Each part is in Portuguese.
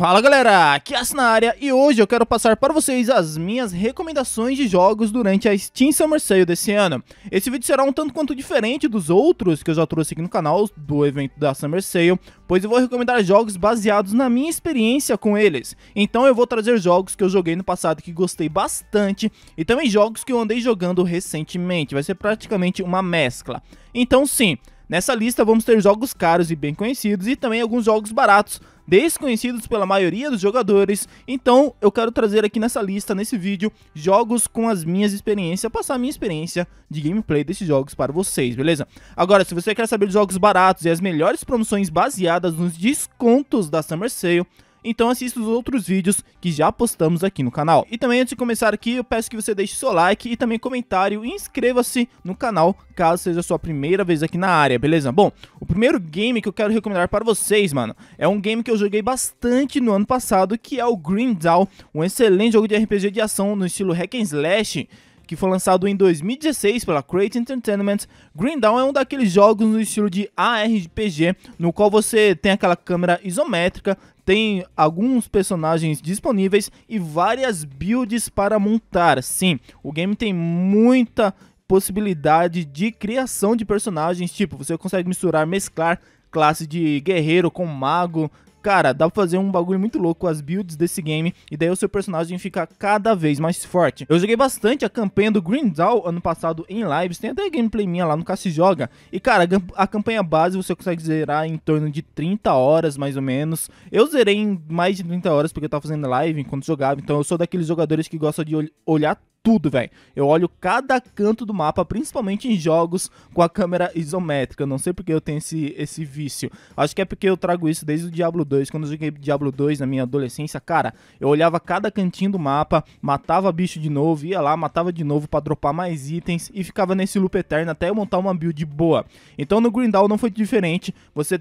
Fala galera, aqui é As na área e hoje eu quero passar para vocês as minhas recomendações de jogos durante a Steam Summer Sale desse ano. Esse vídeo será um tanto quanto diferente dos outros que eu já trouxe aqui no canal do evento da Summer Sale, pois eu vou recomendar jogos baseados na minha experiência com eles. Então eu vou trazer jogos que eu joguei no passado que gostei bastante e também jogos que eu andei jogando recentemente, vai ser praticamente uma mescla. Então sim, nessa lista vamos ter jogos caros e bem conhecidos e também alguns jogos baratos, desconhecidos pela maioria dos jogadores. Então eu quero trazer aqui nessa lista, nesse vídeo, jogos com as minhas experiências, passar a minha experiência de gameplay desses jogos para vocês, beleza? Agora, se você quer saber de jogos baratos e as melhores promoções baseadas nos descontos da Summer Sale, então assista os outros vídeos que já postamos aqui no canal. E também antes de começar aqui, eu peço que você deixe seu like e também comentário e inscreva-se no canal caso seja a sua primeira vez aqui na área, beleza? Bom, o primeiro game que eu quero recomendar para vocês, mano, é um game que eu joguei bastante no ano passado, que é o Green Dawn, um excelente jogo de RPG de ação no estilo hack and slash, que foi lançado em 2016 pela Crate Entertainment. Green Dawn é um daqueles jogos no estilo de ARPG, no qual você tem aquela câmera isométrica tem alguns personagens disponíveis e várias builds para montar. Sim, o game tem muita possibilidade de criação de personagens, tipo, você consegue misturar, mesclar classe de guerreiro com mago, Cara, dá pra fazer um bagulho muito louco com as builds desse game, e daí o seu personagem fica cada vez mais forte. Eu joguei bastante a campanha do Grindal ano passado em lives, tem até gameplay minha lá no Cassi Joga, e cara, a campanha base você consegue zerar em torno de 30 horas, mais ou menos. Eu zerei em mais de 30 horas, porque eu tava fazendo live enquanto jogava, então eu sou daqueles jogadores que gostam de olhar tudo, velho. Eu olho cada canto do mapa, principalmente em jogos com a câmera isométrica. Não sei porque eu tenho esse, esse vício. Acho que é porque eu trago isso desde o Diablo 2. Quando eu joguei Diablo 2 na minha adolescência, cara, eu olhava cada cantinho do mapa, matava bicho de novo, ia lá, matava de novo para dropar mais itens e ficava nesse loop eterno até eu montar uma build boa. Então no Grindal não foi diferente. Você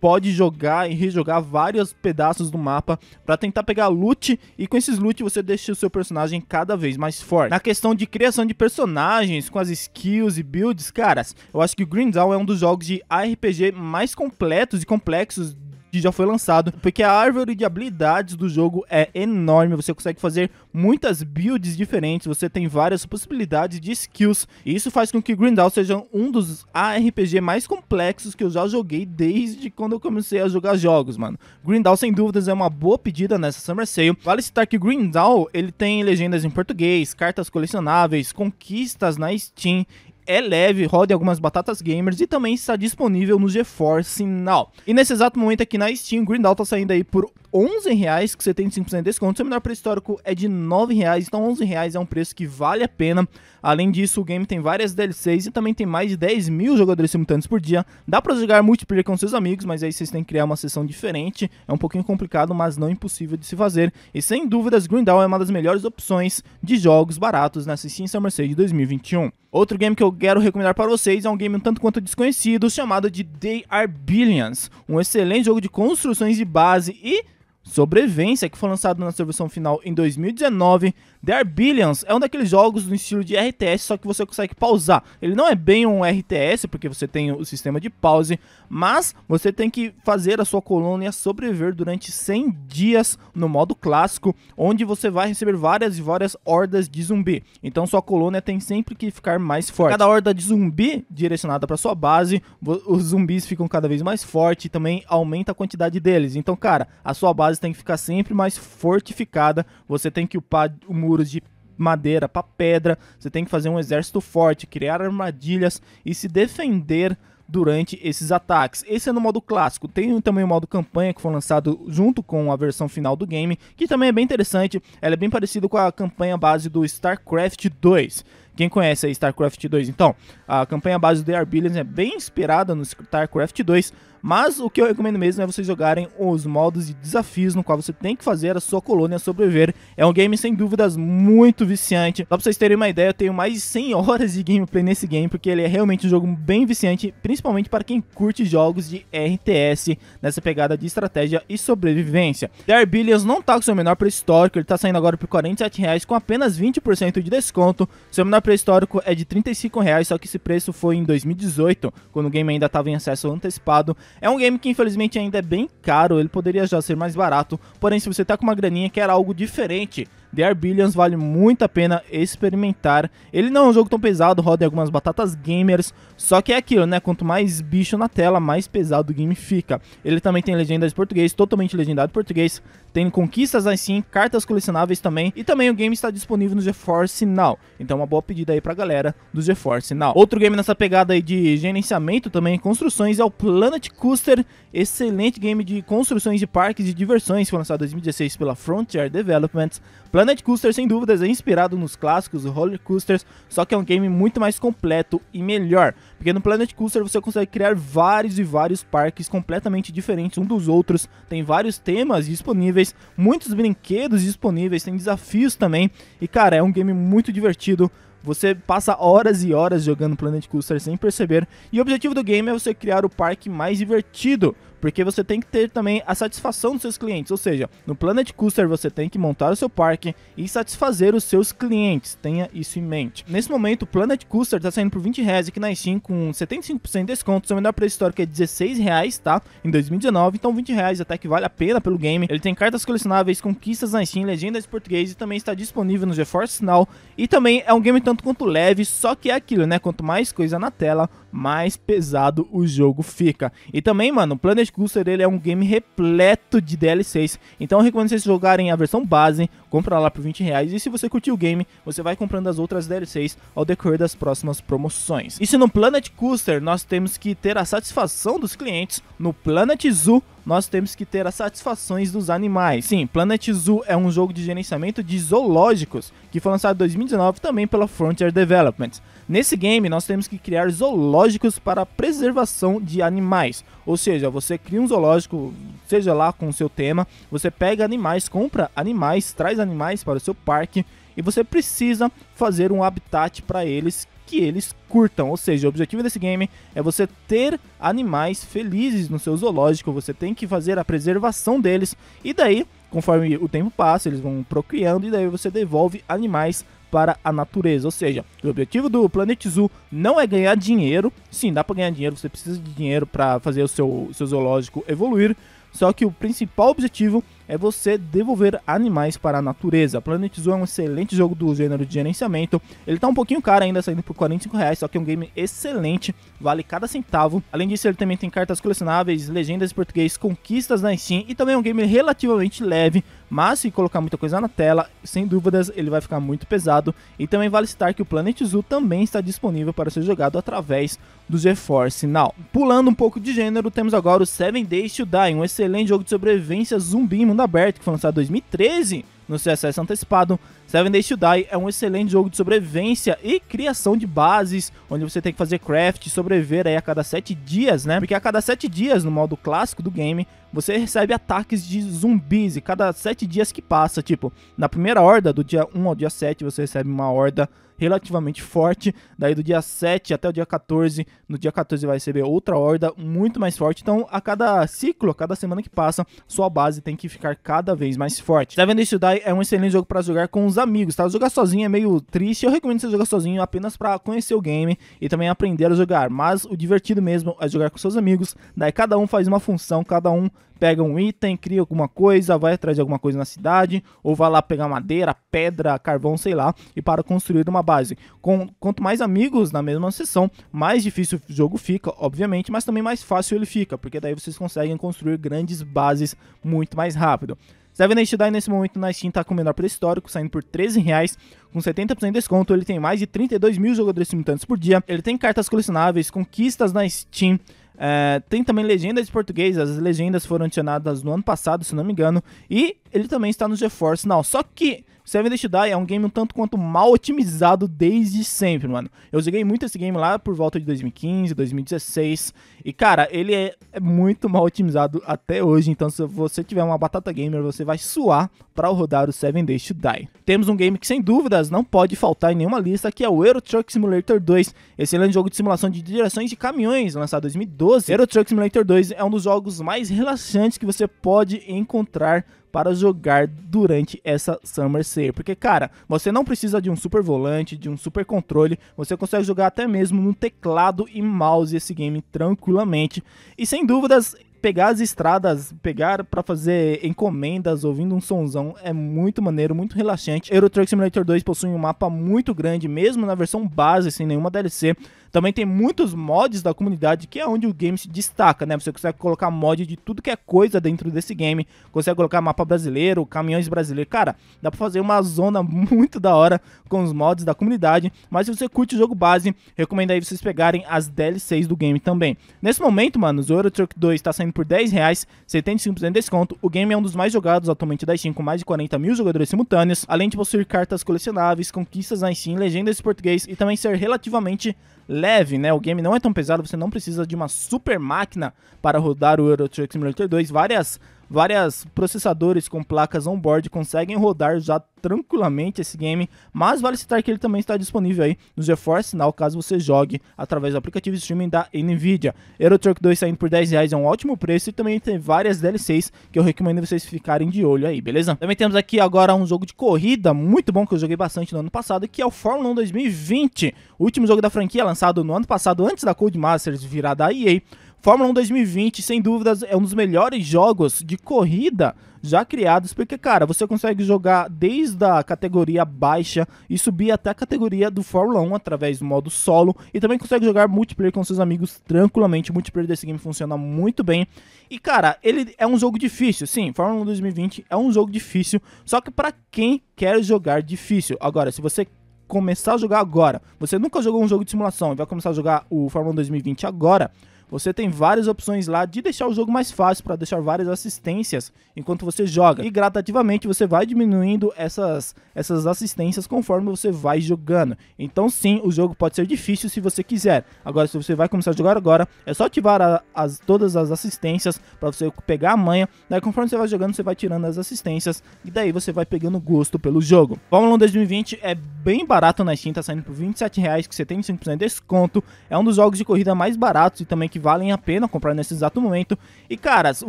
pode jogar e rejogar vários pedaços do mapa para tentar pegar loot e com esses loot você deixa o seu personagem cada vez mais forte. Na questão de criação de personagens, com as skills e builds, caras, eu acho que o Green Dawn é um dos jogos de RPG mais completos e complexos que já foi lançado, porque a árvore de habilidades do jogo é enorme, você consegue fazer muitas builds diferentes, você tem várias possibilidades de skills, e isso faz com que Grindal seja um dos ARPG mais complexos que eu já joguei desde quando eu comecei a jogar jogos, mano. Grindal, sem dúvidas, é uma boa pedida nessa Summer Sale. Vale citar que Grindal, ele tem legendas em português, cartas colecionáveis, conquistas na Steam é leve, roda em algumas batatas gamers e também está disponível no GeForce Now. E nesse exato momento aqui na Steam, Grindal tá saindo aí por 11 reais, que você tem 5% de desconto. Seu menor preço histórico é de 9 reais, então 11 reais é um preço que vale a pena. Além disso, o game tem várias DLCs e também tem mais de 10 mil jogadores simultâneos por dia. Dá para jogar multiplayer com seus amigos, mas aí vocês têm que criar uma sessão diferente. É um pouquinho complicado, mas não impossível de se fazer. E sem dúvidas, Grindal é uma das melhores opções de jogos baratos na Steam Summer Sale de 2021. Outro game que eu quero recomendar para vocês é um game um tanto quanto desconhecido chamado de They Are Billions, um excelente jogo de construções de base e sobrevivência que foi lançado na sua versão final em 2019 There Billions é um daqueles jogos no estilo de RTS, só que você consegue pausar. Ele não é bem um RTS, porque você tem o sistema de pause, mas você tem que fazer a sua colônia sobreviver durante 100 dias no modo clássico, onde você vai receber várias e várias hordas de zumbi. Então sua colônia tem sempre que ficar mais forte. Cada horda de zumbi direcionada para sua base, os zumbis ficam cada vez mais fortes e também aumenta a quantidade deles. Então, cara, a sua base tem que ficar sempre mais fortificada, você tem que upar o muro muros de madeira para pedra, você tem que fazer um exército forte, criar armadilhas e se defender durante esses ataques. Esse é no modo clássico. Tem também o modo campanha que foi lançado junto com a versão final do game, que também é bem interessante. Ela é bem parecida com a campanha base do StarCraft 2. Quem conhece a StarCraft 2, então, a campanha base do The Arbillion é bem inspirada no StarCraft 2, mas o que eu recomendo mesmo é vocês jogarem os modos de desafios no qual você tem que fazer a sua colônia sobreviver. É um game sem dúvidas muito viciante. Só pra vocês terem uma ideia, eu tenho mais de 100 horas de gameplay nesse game, porque ele é realmente um jogo bem viciante, principalmente para quem curte jogos de RTS, nessa pegada de estratégia e sobrevivência. The Billions não tá com seu menor pré-histórico, ele tá saindo agora por R$ 47,00 com apenas 20% de desconto. Seu menor pré-histórico é de R$ 35,00, só que esse preço foi em 2018, quando o game ainda estava em acesso antecipado. É um game que infelizmente ainda é bem caro, ele poderia já ser mais barato, porém se você tá com uma graninha quer algo diferente, The Are Billions vale muito a pena experimentar. Ele não é um jogo tão pesado, roda em algumas batatas gamers, só que é aquilo, né? Quanto mais bicho na tela, mais pesado o game fica. Ele também tem legendas em português, totalmente legendado em português, tem conquistas assim, cartas colecionáveis também, e também o game está disponível no GeForce Now. Então uma boa pedida aí pra galera do GeForce Now. Outro game nessa pegada aí de gerenciamento também, construções, é o Planet Coaster, excelente game de construções de parques e diversões, foi lançado em 2016 pela Frontier Developments. Planet Planet Coaster, sem dúvidas, é inspirado nos clássicos roller coasters, só que é um game muito mais completo e melhor. Porque no Planet Coaster você consegue criar vários e vários parques completamente diferentes um dos outros, tem vários temas disponíveis, muitos brinquedos disponíveis, tem desafios também. E cara, é um game muito divertido, você passa horas e horas jogando Planet Coaster sem perceber, e o objetivo do game é você criar o parque mais divertido. Porque você tem que ter também a satisfação dos seus clientes. Ou seja, no Planet Coaster você tem que montar o seu parque e satisfazer os seus clientes. Tenha isso em mente. Nesse momento, o Planet Coaster está saindo por 20 reais aqui na Steam com 75% de desconto. Seu melhor preço histórico é 16 reais, tá? Em 2019. Então 20 reais até que vale a pena pelo game. Ele tem cartas colecionáveis, conquistas na Steam, legendas em português e também está disponível no GeForce Now. E também é um game tanto quanto leve, só que é aquilo, né? Quanto mais coisa na tela, mais pesado o jogo fica. E também, mano, o Planet Coaster ele é um game repleto de DLCs. Então eu recomendo vocês jogarem a versão base, compra lá por 20 reais. E se você curtiu o game, você vai comprando as outras DLCs ao decorrer das próximas promoções. E se no Planet Coaster nós temos que ter a satisfação dos clientes, no Planet Zoo nós temos que ter as satisfações dos animais. Sim, Planet Zoo é um jogo de gerenciamento de zoológicos que foi lançado em 2019 também pela Frontier Development. Nesse game, nós temos que criar zoológicos para a preservação de animais. Ou seja, você cria um zoológico, seja lá com o seu tema, você pega animais, compra animais, traz animais para o seu parque e você precisa fazer um habitat para eles que eles curtam. Ou seja, o objetivo desse game é você ter animais felizes no seu zoológico, você tem que fazer a preservação deles, e daí, conforme o tempo passa, eles vão procriando, e daí você devolve animais para a natureza. Ou seja, o objetivo do Planet Zoo não é ganhar dinheiro. Sim, dá para ganhar dinheiro, você precisa de dinheiro para fazer o seu, seu zoológico evoluir. Só que o principal objetivo é você devolver animais para a natureza. Planet Zoo é um excelente jogo do gênero de gerenciamento. Ele tá um pouquinho caro ainda, saindo por 45 reais, só que é um game excelente, vale cada centavo. Além disso, ele também tem cartas colecionáveis, legendas em português, conquistas na Steam e também é um game relativamente leve, mas se colocar muita coisa na tela, sem dúvidas ele vai ficar muito pesado. E também vale citar que o Planet Zoo também está disponível para ser jogado através do GeForce Now. Pulando um pouco de gênero, temos agora o Seven Days to Die, um excelente jogo de sobrevivência zumbi Mundo Aberto, que foi lançado em 2013 no CSS é antecipado, Seven Days to Die é um excelente jogo de sobrevivência e criação de bases, onde você tem que fazer craft, sobreviver aí a cada 7 dias, né? Porque a cada 7 dias, no modo clássico do game, você recebe ataques de zumbis e cada 7 dias que passa, tipo, na primeira horda, do dia 1 ao dia 7, você recebe uma horda relativamente forte. Daí do dia 7 até o dia 14, no dia 14 vai receber outra horda muito mais forte. Então, a cada ciclo, a cada semana que passa, sua base tem que ficar cada vez mais forte. Seven Days to Die é um excelente jogo para jogar com os os amigos, tá? Jogar sozinho é meio triste, eu recomendo você jogar sozinho apenas para conhecer o game e também aprender a jogar, mas o divertido mesmo é jogar com seus amigos, daí né? cada um faz uma função, cada um pega um item, cria alguma coisa, vai atrás de alguma coisa na cidade, ou vai lá pegar madeira, pedra, carvão, sei lá, e para construir uma base. Com, quanto mais amigos na mesma sessão, mais difícil o jogo fica, obviamente, mas também mais fácil ele fica, porque daí vocês conseguem construir grandes bases muito mais rápido. Zé tá Venestidai nesse momento na Steam está com o menor preço histórico, saindo por 13 reais, com 70% de desconto. Ele tem mais de 32 mil jogadores simultâneos por dia. Ele tem cartas colecionáveis, conquistas na Steam. É, tem também legendas de português, as legendas foram adicionadas no ano passado, se não me engano, e ele também está no GeForce Now. Só que Seven Days to Die é um game um tanto quanto mal otimizado desde sempre, mano. Eu joguei muito esse game lá por volta de 2015, 2016. E, cara, ele é, é muito mal otimizado até hoje. Então, se você tiver uma batata gamer, você vai suar para rodar o Seven Days to Die. Temos um game que, sem dúvidas, não pode faltar em nenhuma lista, que é o Euro Truck Simulator 2. Excelente jogo de simulação de direções de caminhões, lançado em 2012. Euro Truck Simulator 2 é um dos jogos mais relaxantes que você pode encontrar para jogar durante essa Summer Sale. Porque, cara, você não precisa de um super volante, de um super controle, você consegue jogar até mesmo no teclado e mouse esse game tranquilamente. E sem dúvidas, pegar as estradas, pegar para fazer encomendas, ouvindo um sonzão, é muito maneiro, muito relaxante. Euro Truck Simulator 2 possui um mapa muito grande, mesmo na versão base, sem nenhuma DLC. Também tem muitos mods da comunidade, que é onde o game se destaca, né? Você consegue colocar mod de tudo que é coisa dentro desse game, consegue colocar mapa brasileiro, caminhões brasileiros. Cara, dá pra fazer uma zona muito da hora com os mods da comunidade. Mas se você curte o jogo base, recomendo aí vocês pegarem as DLCs do game também. Nesse momento, mano, o Euro Truck 2 tá saindo por 10 reais, 75% de desconto. O game é um dos mais jogados atualmente da Steam, com mais de 40 mil jogadores simultâneos, além de possuir cartas colecionáveis, conquistas na Steam, legendas em português e também ser relativamente leve, né? O game não é tão pesado, você não precisa de uma super máquina para rodar o Euro Truck Simulator 2. Várias Vários processadores com placas on-board conseguem rodar já tranquilamente esse game, mas vale citar que ele também está disponível aí no GeForce Now, caso você jogue através do aplicativo de streaming da NVIDIA. Euro Truck 2 saindo por 10 reais é um ótimo preço e também tem várias DLCs que eu recomendo vocês ficarem de olho aí, beleza? Também temos aqui agora um jogo de corrida muito bom que eu joguei bastante no ano passado, que é o Fórmula 1 2020, o último jogo da franquia lançado no ano passado antes da Codemasters virar da EA. Fórmula 1 2020, sem dúvidas, é um dos melhores jogos de corrida já criados, porque, cara, você consegue jogar desde a categoria baixa e subir até a categoria do Fórmula 1 através do modo solo, e também consegue jogar multiplayer com seus amigos tranquilamente. O multiplayer desse game funciona muito bem. E, cara, ele é um jogo difícil, sim, Fórmula 1 2020 é um jogo difícil, só que para quem quer jogar difícil. Agora, se você começar a jogar agora, você nunca jogou um jogo de simulação e vai começar a jogar o Fórmula 1 2020 agora você tem várias opções lá de deixar o jogo mais fácil para deixar várias assistências enquanto você joga. E gradativamente você vai diminuindo essas, essas assistências conforme você vai jogando. Então sim, o jogo pode ser difícil se você quiser. Agora, se você vai começar a jogar agora, é só ativar a, as, todas as assistências para você pegar a manha. Daí conforme você vai jogando, você vai tirando as assistências e daí você vai pegando gosto pelo jogo. O 1 2020 é bem barato na Steam, tá saindo por R$ reais que você tem 5% de desconto. É um dos jogos de corrida mais baratos e também que que valem a pena comprar nesse exato momento. E, cara, o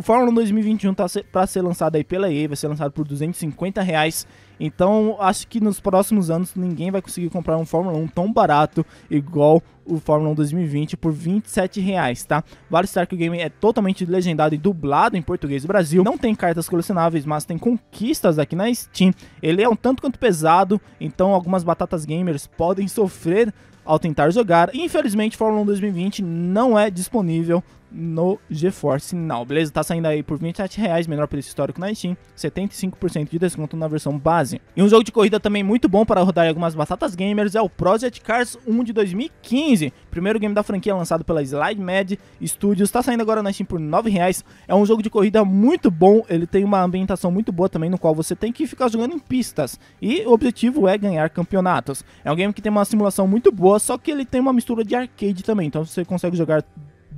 Fórmula 1 2021 tá para ser lançado aí pela EA, vai ser lançado por 250 reais. Então, acho que nos próximos anos ninguém vai conseguir comprar um Fórmula 1 tão barato igual o Fórmula 1 2020 por 27 reais, tá? Vale estar que o game é totalmente legendado e dublado em português do Brasil. Não tem cartas colecionáveis, mas tem conquistas aqui na Steam. Ele é um tanto quanto pesado, então algumas batatas gamers podem sofrer ao tentar jogar. Infelizmente, Fórmula 1 2020 não é disponível no GeForce Now, beleza? Tá saindo aí por R$ 27, reais, menor preço histórico na Steam, 75% de desconto na versão base. E um jogo de corrida também muito bom para rodar em algumas batatas gamers é o Project Cars 1 de 2015, primeiro game da franquia lançado pela Slide Mad Studios, tá saindo agora na Steam por R$ 9, reais. é um jogo de corrida muito bom, ele tem uma ambientação muito boa também, no qual você tem que ficar jogando em pistas, e o objetivo é ganhar campeonatos. É um game que tem uma simulação muito boa, só que ele tem uma mistura de arcade também, então você consegue jogar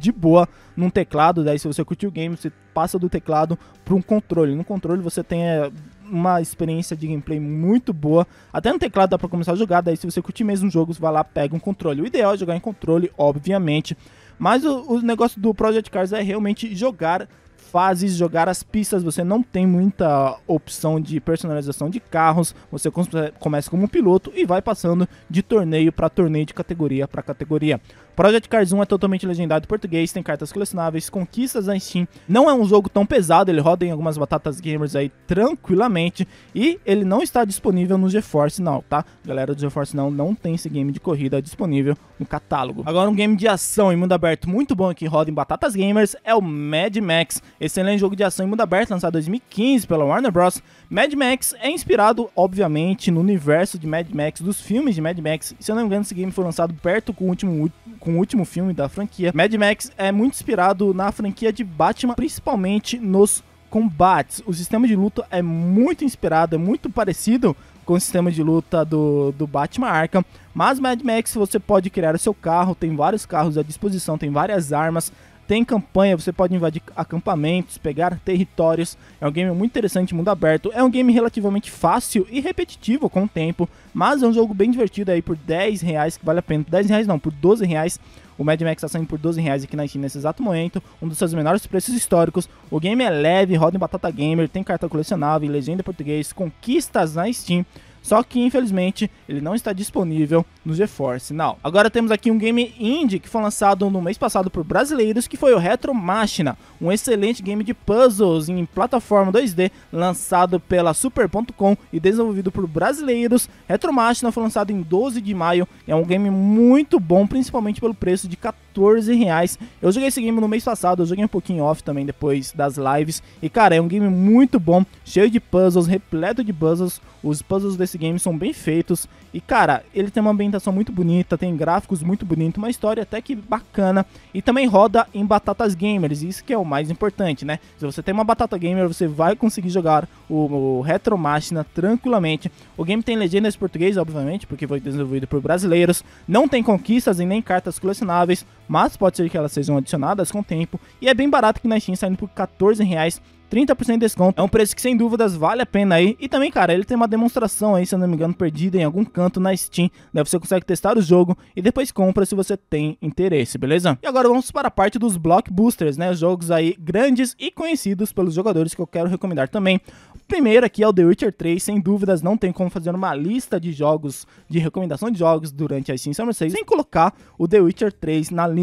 de boa num teclado. Daí, se você curtir o game, você passa do teclado para um controle. No controle, você tem é, uma experiência de gameplay muito boa. Até no teclado dá para começar a jogar. Daí, se você curtir mesmo os jogos, vai lá, pega um controle. O ideal é jogar em controle, obviamente. Mas o, o negócio do Project Cars é realmente jogar fases, jogar as pistas, você não tem muita opção de personalização de carros, você começa como piloto e vai passando de torneio para torneio, de categoria para categoria. Project Cars 1 é totalmente legendado em português, tem cartas colecionáveis, conquistas na Steam. Não é um jogo tão pesado, ele roda em algumas batatas gamers aí tranquilamente e ele não está disponível no GeForce não, tá? Galera do GeForce não, não tem esse game de corrida disponível no catálogo. Agora um game de ação em mundo aberto muito bom que roda em batatas gamers é o Mad Max Excelente jogo de ação em mundo aberto, lançado em 2015 pela Warner Bros. Mad Max é inspirado, obviamente, no universo de Mad Max, dos filmes de Mad Max. Se eu não me engano, esse game foi lançado perto com o último, com o último filme da franquia. Mad Max é muito inspirado na franquia de Batman, principalmente nos combates. O sistema de luta é muito inspirado, é muito parecido com o sistema de luta do, do Batman Arkham. Mas Mad Max você pode criar o seu carro, tem vários carros à disposição, tem várias armas, tem campanha, você pode invadir acampamentos, pegar territórios. É um game muito interessante, mundo aberto. É um game relativamente fácil e repetitivo com o tempo, mas é um jogo bem divertido aí por 10 reais, que vale a pena. 10 reais não, por 12 reais. O Mad Max está saindo por 12 reais aqui na China nesse exato momento, um dos seus menores preços históricos. O game é leve, roda em batata gamer, tem carta colecionável, legenda em português, conquistas na Steam. Só que infelizmente ele não está disponível no GeForce Now. Agora temos aqui um game indie que foi lançado no mês passado por brasileiros, que foi o Retro Machina, um excelente game de puzzles em plataforma 2D, lançado pela Super.com e desenvolvido por brasileiros. Retromachina foi lançado em 12 de maio, é um game muito bom, principalmente pelo preço de 14 reais. Eu joguei esse game no mês passado, eu joguei um pouquinho off também depois das lives, e cara, é um game muito bom, cheio de puzzles, repleto de puzzles, os puzzles desse game são bem feitos, e cara, ele tem uma ambientação muito bonita, tem gráficos muito bonitos, uma história até que bacana, e também roda em batatas gamers, isso que é o mais importante, né? Se você tem uma batata gamer, você vai conseguir jogar o, o Retro Machina tranquilamente. O game tem legendas em português, obviamente, porque foi desenvolvido por brasileiros. Não tem conquistas e nem cartas colecionáveis mas pode ser que elas sejam adicionadas com o tempo e é bem barato aqui na Steam, saindo por 14 reais 30% de desconto. É um preço que sem dúvidas vale a pena aí. E também, cara, ele tem uma demonstração aí, se eu não me engano, perdida em algum canto na Steam. Daí você consegue testar o jogo e depois compra se você tem interesse, beleza? E agora vamos para a parte dos blockbusters, né? Jogos aí grandes e conhecidos pelos jogadores que eu quero recomendar também. O primeiro aqui é o The Witcher 3, sem dúvidas não tem como fazer uma lista de jogos, de recomendação de jogos durante a Steam Summer 6 sem colocar o The Witcher 3 na lista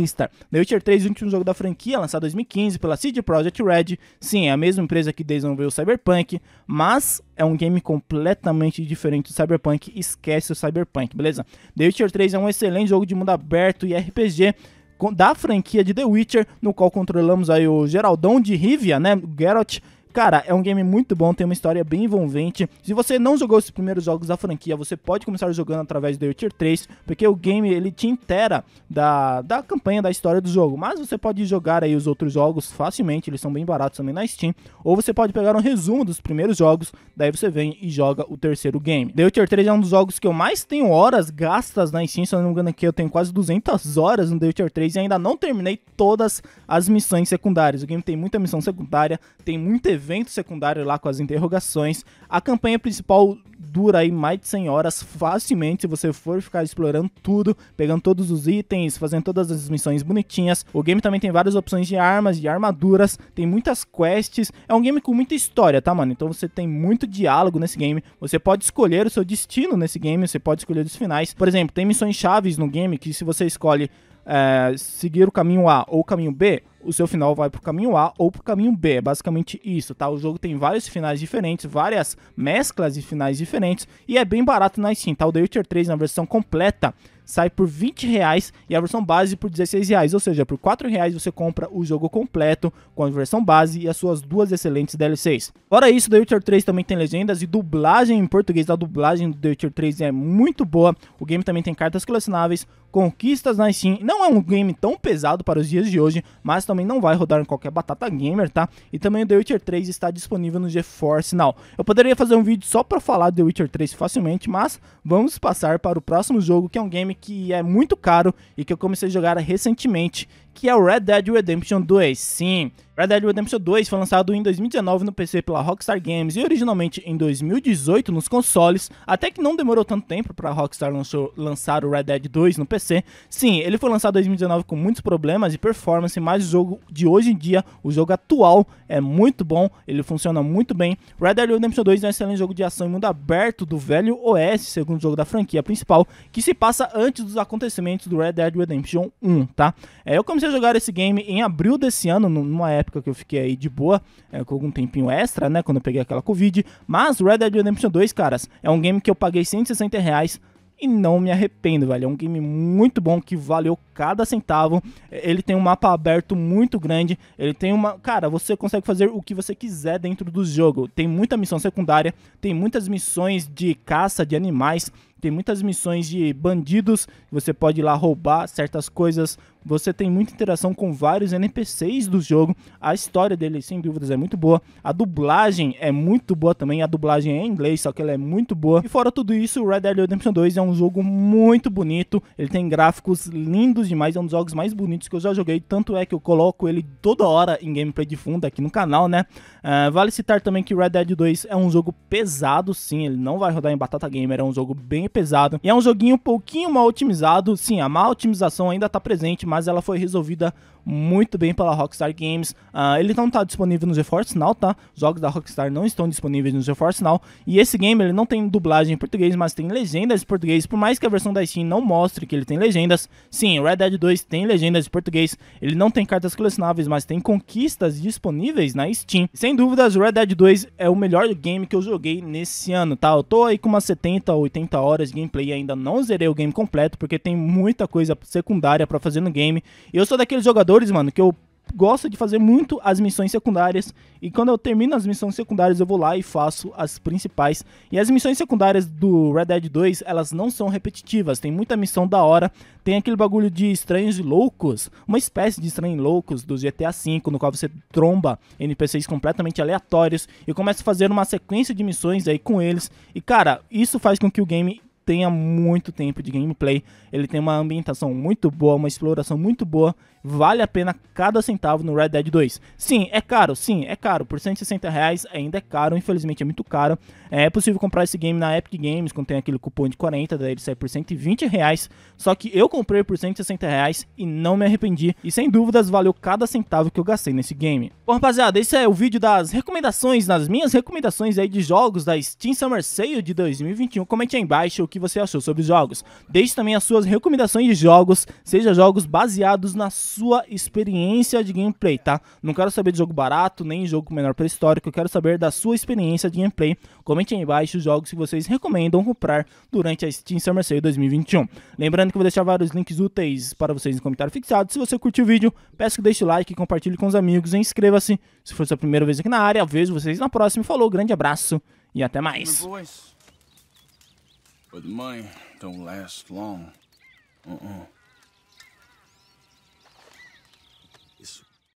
The Witcher 3, o último jogo da franquia, lançado em 2015 pela CD Projekt Red. Sim, é a mesma empresa que desenvolveu o Cyberpunk, mas é um game completamente diferente do Cyberpunk. Esquece o Cyberpunk, beleza? The Witcher 3 é um excelente jogo de mundo aberto e RPG da franquia de The Witcher, no qual controlamos aí o Geraldão de Rivia, né, Geralt Cara, é um game muito bom, tem uma história bem envolvente. Se você não jogou os primeiros jogos da franquia, você pode começar jogando através do The Witcher 3, porque o game ele te intera da, da campanha, da história do jogo. Mas você pode jogar aí os outros jogos facilmente, eles são bem baratos também na Steam. Ou você pode pegar um resumo dos primeiros jogos, daí você vem e joga o terceiro game. The Witcher 3 é um dos jogos que eu mais tenho horas gastas na Steam, se eu não me engano aqui eu tenho quase 200 horas no The Witcher 3 e ainda não terminei todas as missões secundárias. O game tem muita missão secundária, tem muito evento evento secundário lá com as interrogações. A campanha principal dura aí mais de 100 horas facilmente se você for ficar explorando tudo, pegando todos os itens, fazendo todas as missões bonitinhas. O game também tem várias opções de armas, de armaduras, tem muitas quests. É um game com muita história, tá, mano? Então você tem muito diálogo nesse game. Você pode escolher o seu destino nesse game, você pode escolher os finais. Por exemplo, tem missões chaves no game que se você escolhe é, seguir o caminho A ou o caminho B, o seu final vai pro caminho A ou pro caminho B. É basicamente isso, tá? O jogo tem vários finais diferentes, várias mesclas de finais diferentes e é bem barato na Steam, tá? O The Witcher 3 na versão completa sai por 20 reais e a versão base por 16 reais, ou seja, por 4 reais você compra o jogo completo com a versão base e as suas duas excelentes DLCs. Fora isso, The Witcher 3 também tem legendas e dublagem em português, tá? a dublagem do The Witcher 3 é muito boa, o game também tem cartas colecionáveis, conquistas na Steam. Não é um game tão pesado para os dias de hoje, mas também não vai rodar em qualquer batata gamer, tá? E também o The Witcher 3 está disponível no GeForce Now. Eu poderia fazer um vídeo só para falar do The Witcher 3 facilmente, mas vamos passar para o próximo jogo, que é um game que é muito caro e que eu comecei a jogar recentemente que é o Red Dead Redemption 2. Sim, Red Dead Redemption 2 foi lançado em 2019 no PC pela Rockstar Games e originalmente em 2018 nos consoles, até que não demorou tanto tempo para a Rockstar lançou, lançar o Red Dead 2 no PC. Sim, ele foi lançado em 2019 com muitos problemas e performance, mas o jogo de hoje em dia, o jogo atual, é muito bom, ele funciona muito bem. Red Dead Redemption 2 é um excelente jogo de ação em mundo aberto do velho Oeste, segundo jogo da franquia principal, que se passa antes dos acontecimentos do Red Dead Redemption 1, tá? É, eu comecei comecei a jogar esse game em abril desse ano, numa época que eu fiquei aí de boa, é, com algum tempinho extra, né? Quando eu peguei aquela Covid. Mas Red Dead Redemption 2, caras, é um game que eu paguei 160 reais e não me arrependo, velho. É um game muito bom que valeu cada centavo. É, ele tem um mapa aberto muito grande. Ele tem uma. Cara, você consegue fazer o que você quiser dentro do jogo. Tem muita missão secundária, tem muitas missões de caça de animais. Tem muitas missões de bandidos, você pode ir lá roubar certas coisas. Você tem muita interação com vários NPCs do jogo. A história dele, sem dúvidas, é muito boa. A dublagem é muito boa também. A dublagem é em inglês, só que ela é muito boa. E fora tudo isso, Red Dead Redemption 2 é um jogo muito bonito. Ele tem gráficos lindos demais. É um dos jogos mais bonitos que eu já joguei. Tanto é que eu coloco ele toda hora em gameplay de fundo aqui no canal, né? Uh, vale citar também que Red Dead 2 é um jogo pesado, sim. Ele não vai rodar em Batata Gamer. É um jogo bem é pesado e é um joguinho um pouquinho mal otimizado. Sim, a má otimização ainda está presente, mas ela foi resolvida muito bem pela Rockstar Games. Uh, ele não está disponível no GeForce Now, tá? Jogos da Rockstar não estão disponíveis no GeForce Now. E esse game ele não tem dublagem em português, mas tem legendas em português. Por mais que a versão da Steam não mostre que ele tem legendas, sim, Red Dead 2 tem legendas em português. Ele não tem cartas colecionáveis, mas tem conquistas disponíveis na Steam. Sem dúvidas, Red Dead 2 é o melhor game que eu joguei nesse ano, tá? Eu tô aí com umas 70, 80 horas horas de gameplay e ainda não zerei o game completo, porque tem muita coisa secundária para fazer no game. Eu sou daqueles jogadores, mano, que eu gosto de fazer muito as missões secundárias e quando eu termino as missões secundárias eu vou lá e faço as principais. E as missões secundárias do Red Dead 2, elas não são repetitivas, tem muita missão da hora, tem aquele bagulho de estranhos loucos, uma espécie de estranhos loucos do GTA V, no qual você tromba NPCs completamente aleatórios e começa a fazer uma sequência de missões aí com eles. E cara, isso faz com que o game tenha muito tempo de gameplay. Ele tem uma ambientação muito boa, uma exploração muito boa. Vale a pena cada centavo no Red Dead 2. Sim, é caro, sim, é caro. Por 160 reais ainda é caro, infelizmente é muito caro. É possível comprar esse game na Epic Games, quando tem aquele cupom de 40, daí ele sai por 120 reais. Só que eu comprei por 160 reais e não me arrependi. E sem dúvidas valeu cada centavo que eu gastei nesse game. Bom, rapaziada, esse é o vídeo das recomendações, nas minhas recomendações aí de jogos da Steam Summer Sale de 2021. Comente aí embaixo o que que você achou sobre os jogos. Deixe também as suas recomendações de jogos, seja jogos baseados na sua experiência de gameplay, tá? Não quero saber de jogo barato, nem jogo menor pré-histórico, eu quero saber da sua experiência de gameplay. Comente aí embaixo os jogos que vocês recomendam comprar durante a Steam Summer Sale 2021. Lembrando que eu vou deixar vários links úteis para vocês no comentário fixado. Se você curtiu o vídeo, peço que deixe o like, compartilhe com os amigos e inscreva-se. Se for sua primeira vez aqui na área, vejo vocês na próxima. Falou, grande abraço e até mais. But the money don't last long. Uh-uh.